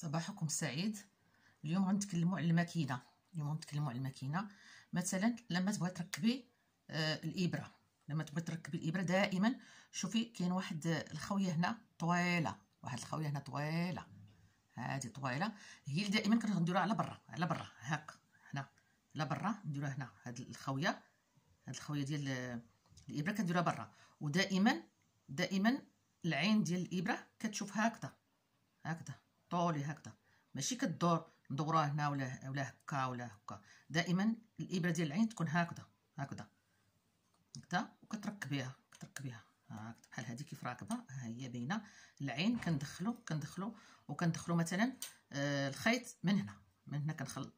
صباحكم سعيد اليوم غنتكلموا على الماكينه اليوم غنتكلموا على الماكينه مثلا لما تبغي تركبي آه الابره لما تبغي تركبي الابره دائما شوفي كاين واحد الخويه هنا طويله واحد الخويه هنا طويله هذه طويله هي اللي دائما كنديروها على برا على برا هاك هنا على برا نديروها هنا هاد الخويه هاد الخويه ديال الابره كنديروها برا ودائما دائما العين ديال الابره كتشوف هكذا هكذا طول هكذا ماشي كدور ندورها هنا ولا ولا هكا ولا هكا دائما الابره ديال العين تكون هكذا هكذا هكذا وكتركبيها كتركبيها هكذا بحال هذه كيف راكبه ها هي باينه العين كندخلو كندخلو وكندخلو مثلا آه، الخيط من هنا من هنا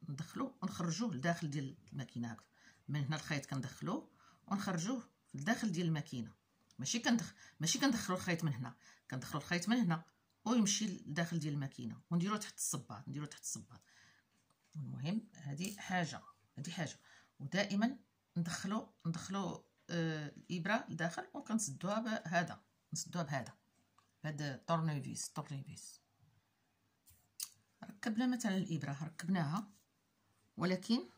كندخلو ونخرجوه لداخل ديال الماكينه هكذا من هنا الخيط كندخلوه ونخرجوه لداخل ديال الماكينه ماشي كندخل ماشي كندخلو الخيط من هنا كندخلو الخيط من هنا ويمشي لداخل ديال الماكينه ونديرو تحت الصباط نديرو تحت الصباط المهم هذه حاجه هذه حاجه ودائما ندخلو ندخلو آه الابره لداخل وكنسدوها بهذا نسدوها بهذا بهذا الطورنيفيس الطورنيفيس ركبنا مثلا الابره ركبناها ولكن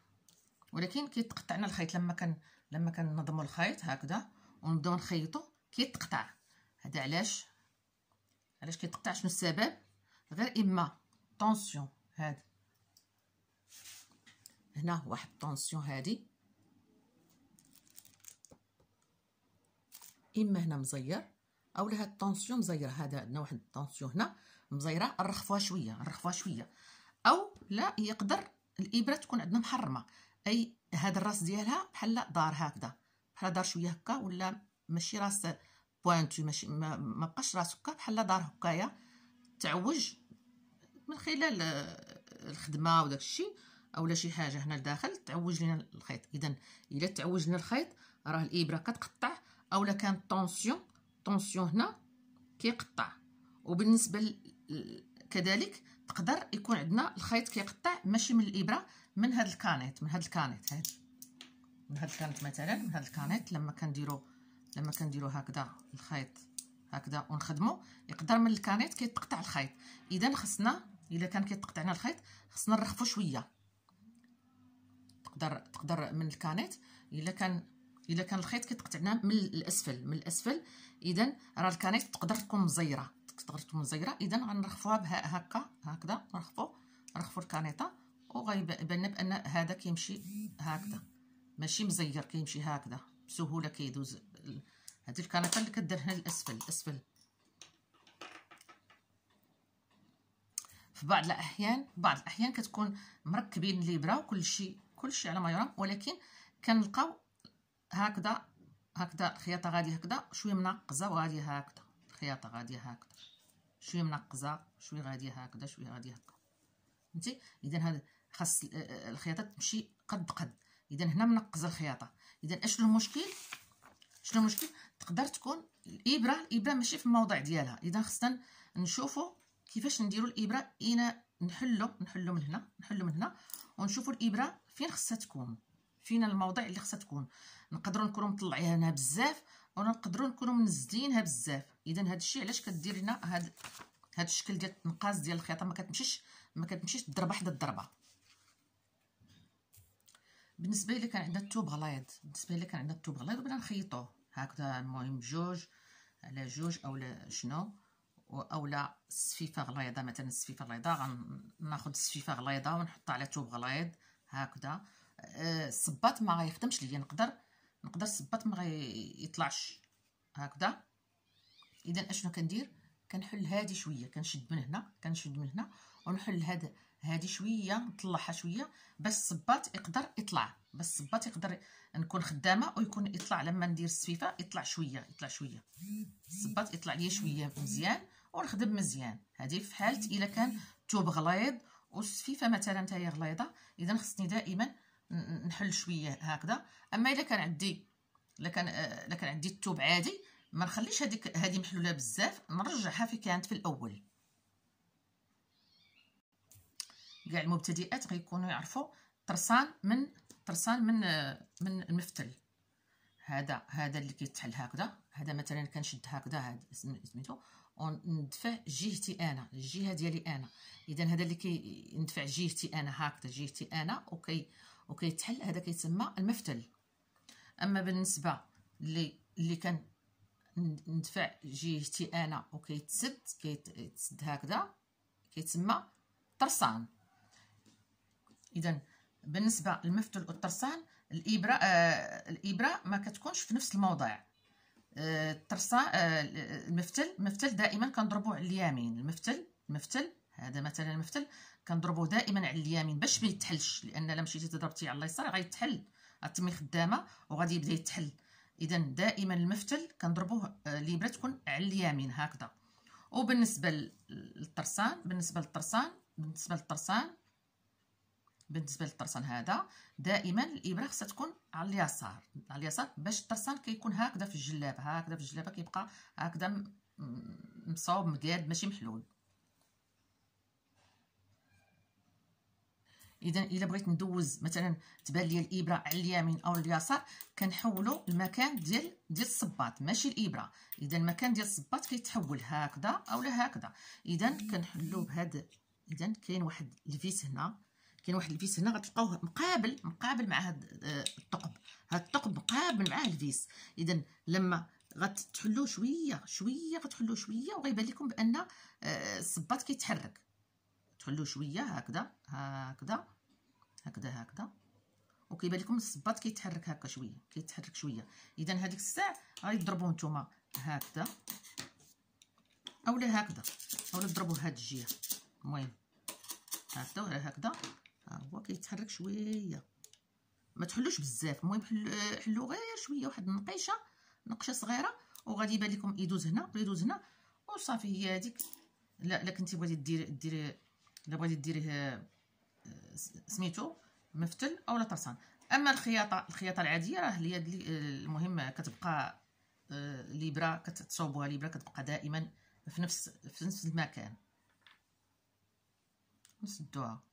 ولكن كيتقطعنا الخيط لما كان لما كننظموا الخيط هكذا ونبداو نخيطوا كيتقطع هذا علاش علاش كيتقطع شنو السبب غير اما طونسيون هاد هنا واحد الطونسيون هادي اما هنا مزير او لهاد الطونسيون مزير هذا عندنا واحد الطونسيون هنا مزيره نرخفوها شويه نرخفوها شويه او لا يقدر الابره تكون عندنا محرمه اي هاد الراس ديالها بحال دار هكذا بحال دار شويه هكا ولا ماشي راس بوانتو ماشي ما, ما بقاش راسك هكا بحال دار هكايا تعوج من خلال آه، الخدمه وداك الشيء اولا شي حاجه هنا لداخل تعوج لنا الخيط اذا الا تعوج لنا الخيط راه الابره كتقطع اولا كان طونسيون طونسيون هنا كيقطع وبالنسبه ل... كذلك تقدر يكون عندنا الخيط كيقطع ماشي من الابره من هاد الكانيت من هاد الكانيت هذا من هاد الكانيت مثلا من هاد الكانيت لما كنديرو لما كنديرو هكذا الخيط هكذا ونخدمو يقدر من الكانيت كيتقطع الخيط اذا خصنا الا كان كيتقطعنا الخيط خصنا نرخفو شويه تقدر تقدر من الكانيت الا كان الا كان الخيط كيتقطعنا من الاسفل من الاسفل اذا راه الكانيت تقدر تكون مزيره تقدر تكون مزيره اذا غنرخفوها بها هكا هكذا نرخفو نرخفو الكانيطه وغيبان بان هذا كيمشي هكذا ماشي مزير كيمشي هكذا بسهوله كيدوز هذه الكنافه اللي كدير هنا الاسفل الاسفل في بعض الاحيان بعض الاحيان كتكون مركبين ليبره وكلشي كلشي على ما يرام ولكن كنلقاو هكذا هكذا الخياطه غادي هكذا شويه منقزه وغادي هكذا الخياطه غادي هكذا شويه منقزه شويه غادي هكذا شويه غادي هكذا فهمتي اذا هذا خاص الخياطه تمشي قد قد اذا هنا منقزه الخياطه اذا اشنو المشكل شنو المشكل تقدر تكون الابره الابره ماشي في الموضع ديالها اذا خصنا نشوفوا كيفاش نديروا الابره اين نحلو نحلو من هنا نحلو من هنا ونشوفوا الابره فين خصها تكون فين الموضع اللي خصها تكون نقدروا نكونوا مطلعينها بزاف ولا نقدروا نكونوا منزلينها بزاف اذا هذا الشيء علاش كدير لنا هذا هذا الشكل ديال التنقاص ديال الخياطه ما كتمشيش ما كتمشيش ضربه حدا الضربه بالنسبه لي كان عندنا الثوب غليظ بالنسبه لي كان عندنا الثوب غليظ وبدا نخيطوه هكذا المهم جوج على جوج اولا شنو اولا سفيفه غليظه مثلا السفيفه غليظه غناخذ السفيفه غليظه ونحطها على ثوب غليظ هكذا الصباط أه، ما غيخدمش ليا نقدر نقدر الصباط ما يطلعش هكذا اذا اشنو كندير كنحل هادي شويه كنشد من هنا كنشد من هنا ونحل هذا هذه شويه نطلعها شويه باش الصباط يقدر يطلع باش الصباط يقدر نكون خدامه ويكون يطلع لما ندير السفيفه يطلع شويه يطلع شويه الصباط يطلع ليا شويه مزيان ونخدم مزيان هذه في حاله الا كان الثوب غليظ والسفيفه مثلا تاهي غليظه اذا خصني دائما نحل شويه هكذا اما الا كان عندي الا كان الا كان عندي الثوب عادي ما نخليش هذيك هذه محلوله بزاف نرجعها في كانت في الاول كاع المبتدئات غيكونوا يعرفوا طرسان من طرسان من من المفتل هذا هذا اللي كيتحل هكذا هذا مثلا كنشد هكذا هذا سميتو وندفع جهتي انا الجهه ديالي انا اذا هذا اللي كيندفع جهتي انا هكذا جهتي انا وكي وكيتحل هذا كيتسمى المفتل اما بالنسبه اللي اللي كان ندفع جهتي انا وكيتسد كيتسد هكذا كيتسمى طرسان اذا بالنسبه للمفتل والترسان الابره آه الابره ما كتكونش في نفس الموضع آه الترسان آه المفتل المفتل دائما كنضربوه على اليمين المفتل المفتل هذا مثلا المفتل كنضربوه دائما على اليمين باش ما يتحلش لان الا مشيتي تضربتي على اليسار غيتحل غتمي خدامه وغادي يبدا يتحل اذا دائما المفتل كنضربوه آه، الابره تكون على اليمين هكذا وبالنسبه للترسان بالنسبه للترسان بالنسبه للترسان بالنسبه للطرسان هذا دائما الابره خصها تكون على اليسار على اليسار باش الطرسان كيكون هكذا في الجلابه هكذا في الجلابه كيبقى هكذا مصوب مقاد ماشي محلول اذا الا بغيت ندوز مثلا تبان لي الابره على اليمين او اليسار كنحولوا المكان ديال ديال الصباط ماشي الابره اذا المكان ديال الصباط كيتحول هكذا اولا هكذا اذا كنحلو بهذا اذا كاين واحد الفيس هنا كاين واحد الفيس هنا غتلقاوه مقابل مقابل مع هاد آه، الثقب هاد الثقب مقابل معاه الفيس اذا لما غتحلوه شويه شويه غتحلوه شويه وغيبان لكم بان آه، الصباط كيتحرك تحلوه شويه هكذا هكذا هكذا هكذا وكيبان لكم الصباط كيتحرك هكا شويه كيتحرك شويه اذا هذيك الساعه غيضربوه نتوما هكذا اولا هكذا اولا ضربوه هاد الجهه المهم هكذا ولا هكذا ها هو كيتحرك شويه ما تحلوش بزاف المهم حلو غير شويه واحد النقيشه نقشه صغيره وغادي يبان لكم يدوز هنا ويدوز هنا وصافي هي هذيك لا لا كنتي بغيتي ديري ديري لا بغيتي ديريه آه، سميتو مفتل اولا طرسان اما الخياطه الخياطه العاديه راه اليد آه، المهم كتبقى آه، ليبرا كتصوبوها ليبرا كتبقى دائما في نفس في نفس المكان نسدوها